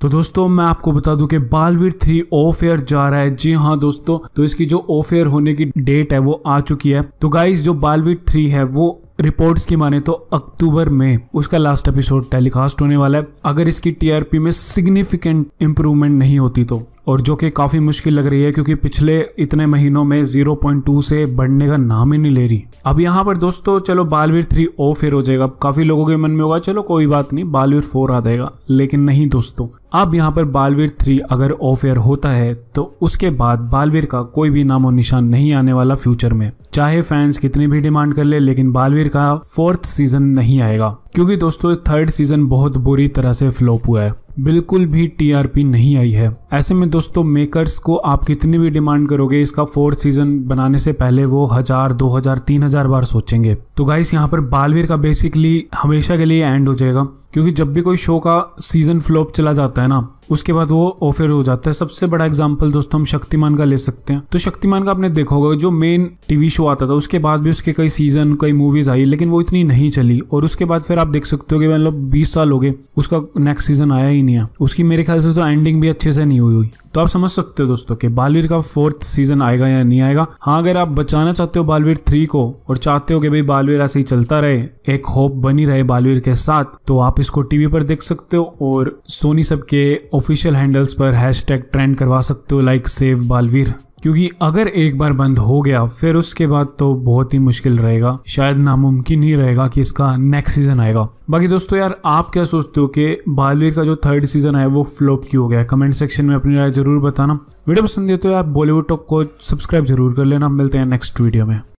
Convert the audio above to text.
तो दोस्तों मैं आपको बता दूं कि बालवीर थ्री ऑफ एयर जा रहा है जी हाँ दोस्तों तो इसकी जो ऑफ एयर होने की डेट है वो आ चुकी है तो गाइज जो बालवीर थ्री है वो रिपोर्ट्स की माने तो अक्टूबर में उसका लास्ट एपिसोड टेलीकास्ट होने वाला है अगर इसकी टीआरपी में सिग्निफिकेंट इम्प्रूवमेंट नहीं होती तो और जो कि काफ़ी मुश्किल लग रही है क्योंकि पिछले इतने महीनों में 0.2 से बढ़ने का नाम ही नहीं ले रही अब यहाँ पर दोस्तों चलो बालवीर थ्री ओ फिर हो जाएगा काफ़ी लोगों के मन में होगा चलो कोई बात नहीं बालवीर फोर आ जाएगा लेकिन नहीं दोस्तों अब यहाँ पर बालवीर थ्री अगर ऑफ एयर होता है तो उसके बाद बालवीर का कोई भी नामो निशान नहीं आने वाला फ्यूचर में चाहे फैंस कितनी भी डिमांड कर ले लेकिन बालवीर का फोर्थ सीजन नहीं आएगा क्योंकि दोस्तों थर्ड सीजन बहुत बुरी तरह से फ्लॉप हुआ है बिल्कुल भी टीआरपी नहीं आई है ऐसे में दोस्तों मेकर्स को आप कितनी भी डिमांड करोगे इसका फोर्थ सीजन बनाने से पहले वो हजार दो हजार तीन हजार बार सोचेंगे तो गाइस यहाँ पर बालवीर का बेसिकली हमेशा के लिए एंड हो जाएगा क्योंकि जब भी कोई शो का सीज़न फ्लॉप चला जाता है ना उसके बाद वो ऑफेयर हो जाता है सबसे बड़ा एग्जाम्पल दोस्तों हम शक्तिमान का ले सकते हैं तो शक्तिमान का आपने देखा होगा जो मेन टीवी शो आता था उसके बाद भी उसके कई सीजन कई मूवीज आई लेकिन वो इतनी नहीं चली और उसके बाद फिर आप देख सकते हो कि मतलब बीस साल हो गए उसका नेक्स्ट सीजन आया ही नहीं है उसकी मेरे ख्याल से तो एंडिंग भी अच्छे से नहीं हुई हुई तो आप समझ सकते हो दोस्तों कि बालवीर का फोर्थ सीजन आएगा या नहीं आएगा हाँ अगर आप बचाना चाहते हो बालवीर थ्री को और चाहते हो कि भाई बालवीर ऐसे ही चलता रहे एक होप बनी रहे बालवीर के साथ तो आप इसको टीवी पर देख सकते हो और सोनी सबके ऑफिशियल हैंडल्स पर हैश टैग ट्रेंड करवा सकते हो लाइक सेव बालवीर क्योंकि अगर एक बार बंद हो गया फिर उसके बाद तो बहुत ही मुश्किल रहेगा शायद नामुमकिन ही रहेगा कि इसका नेक्स्ट सीजन आएगा बाकी दोस्तों यार आप क्या सोचते हो कि बालवीर का जो थर्ड सीजन है वो फ्लॉप क्यों हो गया कमेंट सेक्शन में अपनी राय जरूर बताना वीडियो पसंद है तो यार बॉलीवुड टॉक को सब्सक्राइब जरूर कर लेना मिलते हैं नेक्स्ट वीडियो में